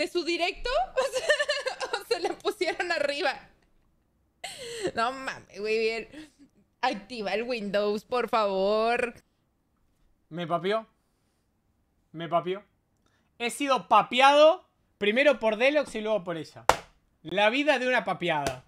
de su directo o, se le pusieron arriba. No mames, güey, bien. Activa el Windows, por favor. Me papió. Me papió. He sido papiado primero por Delox y luego por ella. La vida de una papiada